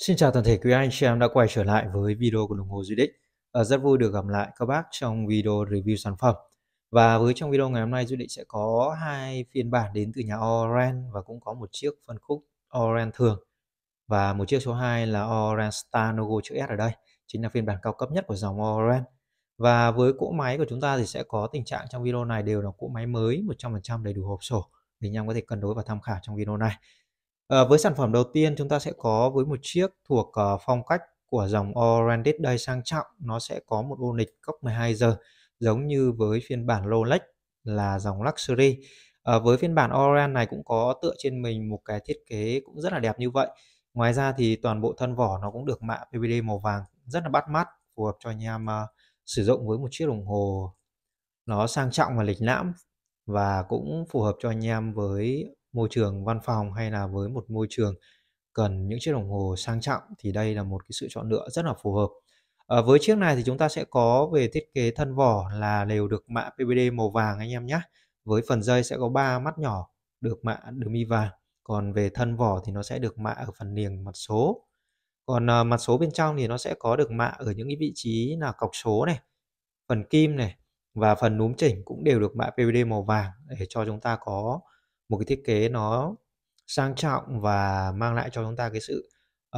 Xin chào toàn thể quý anh chị em đã quay trở lại với video của đồng hồ Duy Định. À, rất vui được gặp lại các bác trong video review sản phẩm. Và với trong video ngày hôm nay Duy Định sẽ có hai phiên bản đến từ nhà Oren và cũng có một chiếc phân khúc Oren thường và một chiếc số 2 là Oren Star logo chữ S ở đây chính là phiên bản cao cấp nhất của dòng Oren. Và với cỗ máy của chúng ta thì sẽ có tình trạng trong video này đều là cỗ máy mới 100% đầy đủ hộp sổ để anh em có thể cân đối và tham khảo trong video này. À, với sản phẩm đầu tiên chúng ta sẽ có với một chiếc thuộc uh, phong cách của dòng Orlandit Day sang trọng, nó sẽ có một ô nịch cốc 12 giờ giống như với phiên bản Rolex là dòng Luxury. À, với phiên bản Oran này cũng có tựa trên mình một cái thiết kế cũng rất là đẹp như vậy. Ngoài ra thì toàn bộ thân vỏ nó cũng được mạ PVD màu vàng rất là bắt mắt, phù hợp cho anh em uh, sử dụng với một chiếc đồng hồ nó sang trọng và lịch lãm và cũng phù hợp cho anh em với môi trường văn phòng hay là với một môi trường cần những chiếc đồng hồ sang trọng thì đây là một cái sự chọn lựa rất là phù hợp. À, với chiếc này thì chúng ta sẽ có về thiết kế thân vỏ là đều được mạ PVD màu vàng anh em nhé. Với phần dây sẽ có ba mắt nhỏ được mạ đường mi vàng. Còn về thân vỏ thì nó sẽ được mạ ở phần niềng mặt số. Còn à, mặt số bên trong thì nó sẽ có được mạ ở những cái vị trí là cọc số này, phần kim này và phần núm chỉnh cũng đều được mạ PVD màu vàng để cho chúng ta có một cái thiết kế nó sang trọng và mang lại cho chúng ta cái sự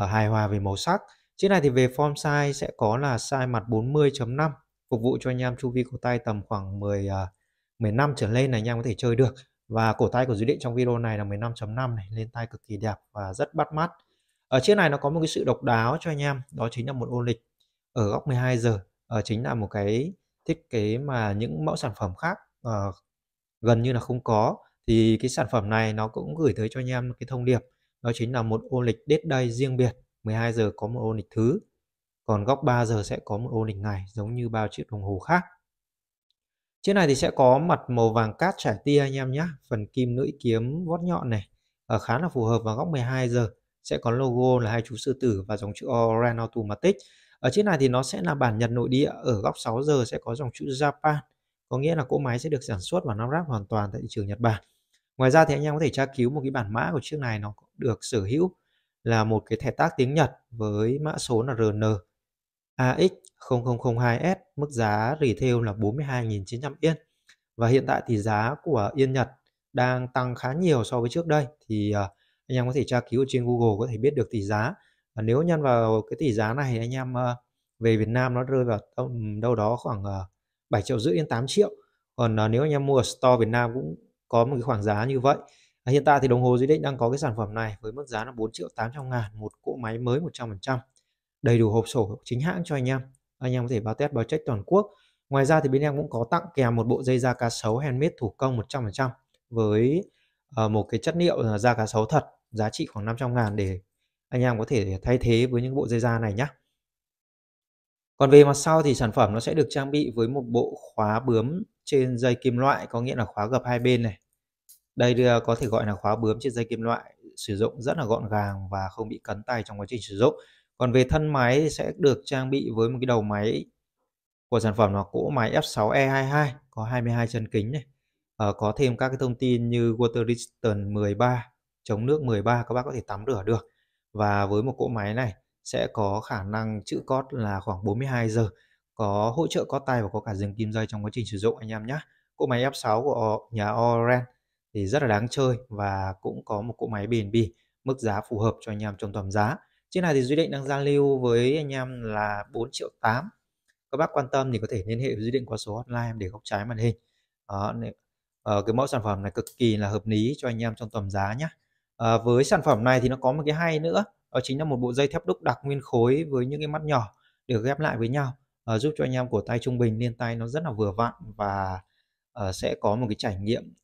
uh, hài hòa về màu sắc chiếc này thì về form size sẽ có là size mặt 40.5 phục vụ cho anh em chu vi cổ tay tầm khoảng 10 uh, 15 trở lên này anh em có thể chơi được và cổ tay của dữ điện trong video này là 15.5 này lên tay cực kỳ đẹp và rất bắt mắt ở chiếc này nó có một cái sự độc đáo cho anh em đó chính là một ô lịch ở góc 12 giờ ở ờ, chính là một cái thiết kế mà những mẫu sản phẩm khác uh, gần như là không có thì cái sản phẩm này nó cũng gửi tới cho anh em cái thông điệp đó chính là một ô lịch đết đây riêng biệt 12 giờ có một ô lịch thứ còn góc 3 giờ sẽ có một ô lịch ngày giống như bao chiếc đồng hồ khác chiếc này thì sẽ có mặt màu vàng cát trải tia anh em nhé phần kim lưỡi kiếm vót nhọn này ở ờ, khá là phù hợp vào góc 12 giờ sẽ có logo là hai chú sư tử và dòng chữ Oran Automatic ở chiếc này thì nó sẽ là bản Nhật nội địa ở góc 6 giờ sẽ có dòng chữ Japan có nghĩa là cỗ máy sẽ được sản xuất và lắp ráp hoàn toàn tại thị trường Nhật Bản Ngoài ra thì anh em có thể tra cứu một cái bản mã của chiếc này nó được sở hữu là một cái thẻ tác tiếng Nhật với mã số là RN AX0002S mức giá retail là 42.900 yên. Và hiện tại thì giá của yên Nhật đang tăng khá nhiều so với trước đây thì à, anh em có thể tra cứu trên Google có thể biết được tỷ giá. Và nếu nhân vào cái tỷ giá này anh em à, về Việt Nam nó rơi vào đâu đó khoảng 7 à, triệu rưỡi đến 8 triệu. Còn nếu anh em mua ở store Việt Nam cũng có một cái khoảng giá như vậy à, hiện tại thì đồng hồ duy định đang có cái sản phẩm này với mức giá là 4 triệu 800 ngàn một cỗ máy mới 100% đầy đủ hộp sổ chính hãng cho anh em anh em có thể báo test báo check toàn quốc ngoài ra thì bên em cũng có tặng kèm một bộ dây da cá sấu handmade thủ công 100% với uh, một cái chất liệu là da cá sấu thật giá trị khoảng 500 ngàn để anh em có thể thay thế với những bộ dây da này nhé còn về mặt sau thì sản phẩm nó sẽ được trang bị với một bộ khóa bướm trên dây kim loại có nghĩa là khóa gập hai bên này. Đây có thể gọi là khóa bướm trên dây kim loại sử dụng rất là gọn gàng và không bị cấn tay trong quá trình sử dụng. Còn về thân máy sẽ được trang bị với một cái đầu máy của sản phẩm là cỗ máy F6E22 có 22 chân kính này. À, có thêm các cái thông tin như water resistant 13, chống nước 13 các bác có thể tắm rửa được. Và với một cỗ máy này sẽ có khả năng chữ cót là khoảng 42 giờ có hỗ trợ có tay và có cả dừng kim dây trong quá trình sử dụng anh em nhé cỗ máy F6 của nhà Oren thì rất là đáng chơi và cũng có một cỗ máy bền bỉ mức giá phù hợp cho anh em trong tầm giá Trên này thì Duy Định đang giao lưu với anh em là 4 triệu 8 các bác quan tâm thì có thể liên hệ với Duy Định qua số hotline để góc trái màn hình đó, à, cái mẫu sản phẩm này cực kỳ là hợp lý cho anh em trong tầm giá nhé à, với sản phẩm này thì nó có một cái hay nữa đó chính là một bộ dây thép đúc đặc nguyên khối với những cái mắt nhỏ được ghép lại với nhau uh, giúp cho anh em của tay trung bình liên tay nó rất là vừa vặn và uh, sẽ có một cái trải nghiệm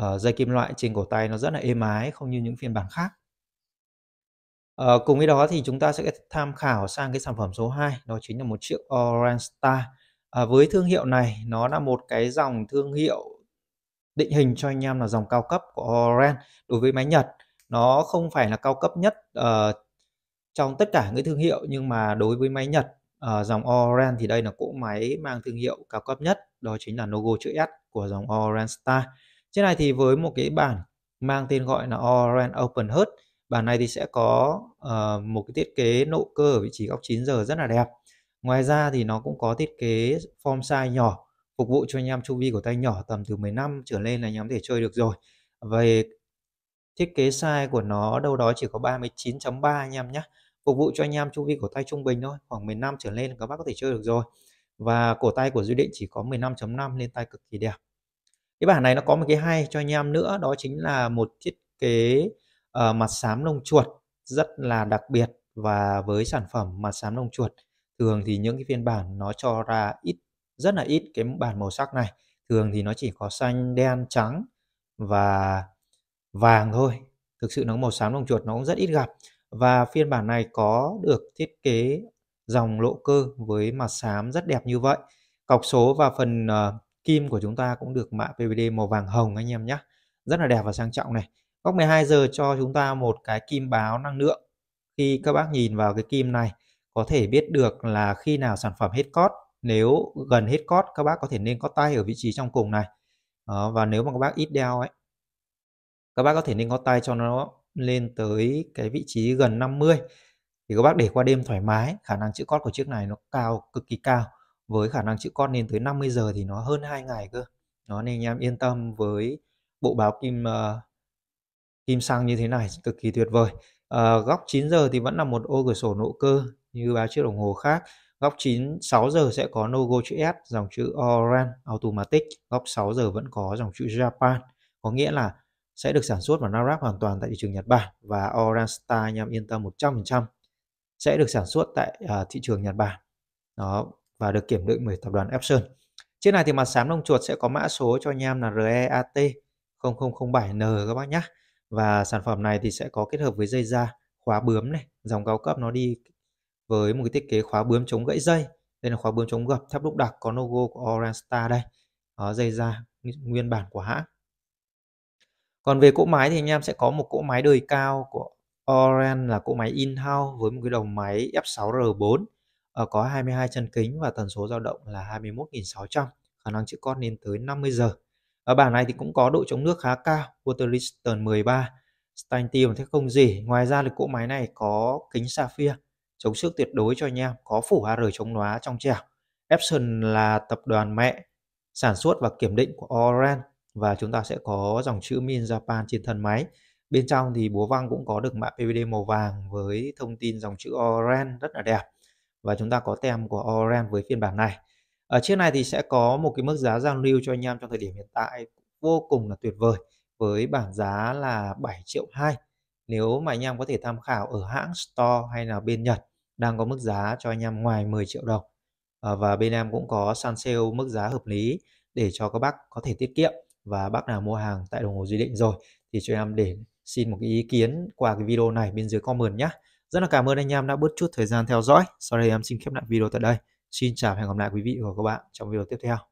uh, dây kim loại trên cổ tay nó rất là êm ái không như những phiên bản khác uh, cùng với đó thì chúng ta sẽ tham khảo sang cái sản phẩm số 2 đó chính là một chiếc Orange Star uh, với thương hiệu này nó là một cái dòng thương hiệu định hình cho anh em là dòng cao cấp của Orange đối với máy Nhật nó không phải là cao cấp nhất uh, trong tất cả những thương hiệu nhưng mà đối với máy Nhật uh, dòng Oran thì đây là cỗ máy mang thương hiệu cao cấp nhất đó chính là logo chữ S của dòng Oran Star trên này thì với một cái bản mang tên gọi là Oran Open Heart bản này thì sẽ có uh, một cái thiết kế nộ cơ ở vị trí góc 9 giờ rất là đẹp ngoài ra thì nó cũng có thiết kế form size nhỏ phục vụ cho anh em chu vi của tay nhỏ tầm từ 15 trở lên là anh em có thể chơi được rồi về thiết kế size của nó đâu đó chỉ có 39.3 anh em nhé phục vụ cho anh em chu vi cổ tay trung bình thôi khoảng 15 trở lên các bác có thể chơi được rồi và cổ tay của duy định chỉ có 15.5 nên tay cực kỳ đẹp cái bản này nó có một cái hay cho anh em nữa đó chính là một thiết kế uh, mặt xám lông chuột rất là đặc biệt và với sản phẩm mặt xám lông chuột thường thì những cái phiên bản nó cho ra ít rất là ít cái bản màu sắc này thường thì nó chỉ có xanh đen trắng và vàng thôi thực sự nó màu xám đồng chuột nó cũng rất ít gặp và phiên bản này có được thiết kế dòng lộ cơ với mặt xám rất đẹp như vậy cọc số và phần uh, kim của chúng ta cũng được mạ PVD màu vàng hồng anh em nhé rất là đẹp và sang trọng này góc 12 giờ cho chúng ta một cái kim báo năng lượng khi các bác nhìn vào cái kim này có thể biết được là khi nào sản phẩm hết cót nếu gần hết cót các bác có thể nên có tay ở vị trí trong cùng này Đó, và nếu mà các bác ít đeo ấy các bác có thể nên có tay cho nó lên tới cái vị trí gần 50 thì các bác để qua đêm thoải mái khả năng chữ cót của chiếc này nó cao cực kỳ cao với khả năng chữ con lên tới 50 giờ thì nó hơn 2 ngày cơ nó nên anh em yên tâm với bộ báo kim uh, kim sang như thế này cực kỳ tuyệt vời uh, góc 9 giờ thì vẫn là một ô cửa sổ nộ cơ như báo chiếc đồng hồ khác góc 9 6 giờ sẽ có logo chữ S dòng chữ Orange Automatic góc 6 giờ vẫn có dòng chữ Japan có nghĩa là sẽ được sản xuất và NARAP hoàn toàn tại thị trường Nhật Bản và Orangesta anh em yên tâm 100% sẽ được sản xuất tại uh, thị trường Nhật Bản đó và được kiểm định bởi tập đoàn Epson. Trên này thì mặt xám lông chuột sẽ có mã số cho anh em là REAT 0007N các bác nhé. Và sản phẩm này thì sẽ có kết hợp với dây da khóa bướm này, dòng cao cấp nó đi với một cái thiết kế khóa bướm chống gãy dây. Đây là khóa bướm chống gập tháp đúc đặc có logo của Orange Star đây. Đó, dây da nguyên bản của hãng còn về cỗ máy thì anh em sẽ có một cỗ máy đời cao của Oren là cỗ máy in-house với một cái đầu máy F6R4 ờ, có 22 chân kính và tần số dao động là 21.600 khả năng chữ con lên tới 50 giờ ở bản này thì cũng có độ chống nước khá cao water resistant 13 stain steel thế không gì ngoài ra thì cỗ máy này có kính sapphire chống xước tuyệt đối cho anh em có phủ AR chống lóa trong trẻo Epson là tập đoàn mẹ sản xuất và kiểm định của Oran và chúng ta sẽ có dòng chữ Min Japan trên thân máy. Bên trong thì búa văng cũng có được mạ PVD màu vàng với thông tin dòng chữ orange rất là đẹp. Và chúng ta có tem của orange với phiên bản này. Ở chiếc này thì sẽ có một cái mức giá giao lưu cho anh em trong thời điểm hiện tại vô cùng là tuyệt vời với bảng giá là 7 triệu 2 nếu mà anh em có thể tham khảo ở hãng store hay là bên Nhật đang có mức giá cho anh em ngoài 10 triệu đồng ờ, và bên em cũng có săn sale mức giá hợp lý để cho các bác có thể tiết kiệm và bác nào mua hàng tại đồng hồ duy định rồi thì cho em để xin một cái ý kiến qua cái video này bên dưới comment nhé. Rất là cảm ơn anh em đã bớt chút thời gian theo dõi. Sau đây em xin khép lại video tại đây. Xin chào và hẹn gặp lại quý vị và các bạn trong video tiếp theo.